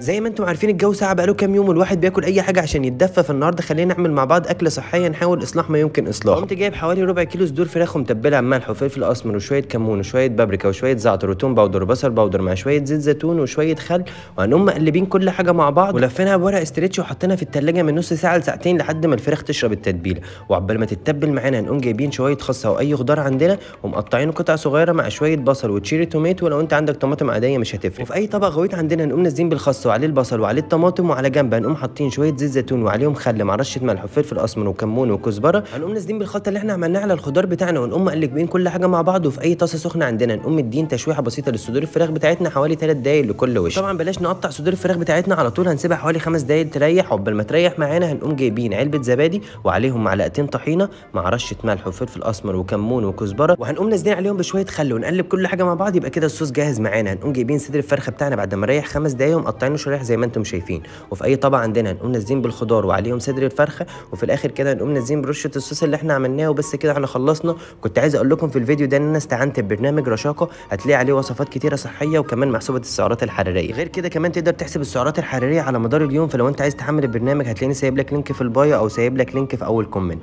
زي ما انتم عارفين الجو ساعة بقاله كام يوم والواحد بياكل اي حاجه عشان يتدفى فالنهارده خلينا نعمل مع بعض اكله صحيه نحاول اصلاح ما يمكن اصلاحه قمت جايب حوالي ربع كيلو صدور فراخ ومتبله بملح وفلفل اسمر وشويه كمون وشويه بابريكا وشويه زعتر وتوم باودر وبصل باودر مع شويه زيت زيتون وشويه خل وهنقوم مقلبين كل حاجه مع بعض ولفينها بورق استريتش وحطيناها في التلاجة من نص ساعه لساعتين لحد ما الفراخ تشرب التتبيله وعقبال ما تتبل معانا هنقوم جايبين شويه خس او اي خضار عندنا ومقطعينه قطع صغيره مع شويه بصل وتشيري توميتو ولو انت عندك طماطم عاديه مش هتفرق وفي اي طبق غويت عندنا هنقوم نازلين بالخس وعليه البصل وعليه الطماطم وعلى جنب هنقوم حاطين شويه زيت زيتون وعليهم خل مع رشه ملح وفلفل اسمر وكمون وكزبره هنقوم نازلين بالخلطه اللي احنا عملناها على الخضار بتاعنا ونقوم مقلبين كل حاجه مع بعض وفي اي طاسه سخنه عندنا نقوم مدين تشويحه بسيطه للصدور الفراخ بتاعتنا حوالي 3 دقايق لكل وش طبعا بلاش نقطع صدور الفراخ بتاعتنا على طول هنسيبها حوالي 5 دقايق تريح وقبل ما تريح معانا هنقوم جايبين علبه زبادي وعليهم معلقتين طحينه مع رشه ملح وفلفل اسمر وكمون وكزبره وهنقوم نازلين عليهم بشويه خل ونقلب كل حاجه مع بعض يبقى كده الصوص جاهز معانا هنقوم جايبين صدر الفرخه بتاعنا بعد ما نريح 5 دقايق ومقطعين بيعملوا شرايح زي ما انتم شايفين وفي اي طبق عندنا هنقوم نازلين بالخضار وعليهم صدر الفرخه وفي الاخر كده هنقوم نازلين برشه الصوص اللي احنا عملناه وبس كده احنا خلصنا كنت عايز اقول لكم في الفيديو ده ان انا استعنت ببرنامج رشاقه هتلاقي عليه وصفات كتيره صحيه وكمان محسوبه السعرات الحراريه غير كده كمان تقدر تحسب السعرات الحراريه على مدار اليوم فلو انت عايز تحمل البرنامج هتلاقيني سايب لك لينك في البايو او سايب لك لينك في اول كومنت